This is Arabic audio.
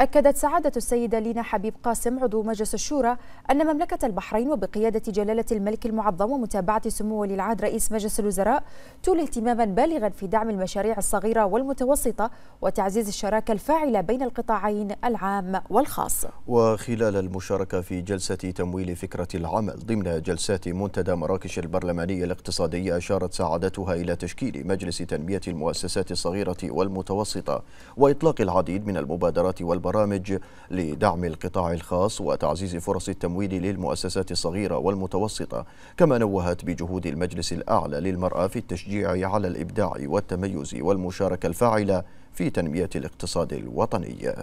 أكدت سعادة السيدة لينا حبيب قاسم عضو مجلس الشورى أن مملكة البحرين وبقيادة جلالة الملك المعظم ومتابعة سمو ولي العهد رئيس مجلس الوزراء تولي اهتماما بالغا في دعم المشاريع الصغيرة والمتوسطة وتعزيز الشراكة الفاعلة بين القطاعين العام والخاص وخلال المشاركة في جلسة تمويل فكرة العمل ضمن جلسات منتدى مراكش البرلماني الاقتصادي أشارت سعادتها إلى تشكيل مجلس تنمية المؤسسات الصغيرة والمتوسطة وإطلاق العديد من المبادرات والبرامج برامج لدعم القطاع الخاص وتعزيز فرص التمويل للمؤسسات الصغيرة والمتوسطة كما نوهت بجهود المجلس الأعلى للمرأة في التشجيع على الإبداع والتميز والمشاركة الفاعلة في تنمية الاقتصاد الوطني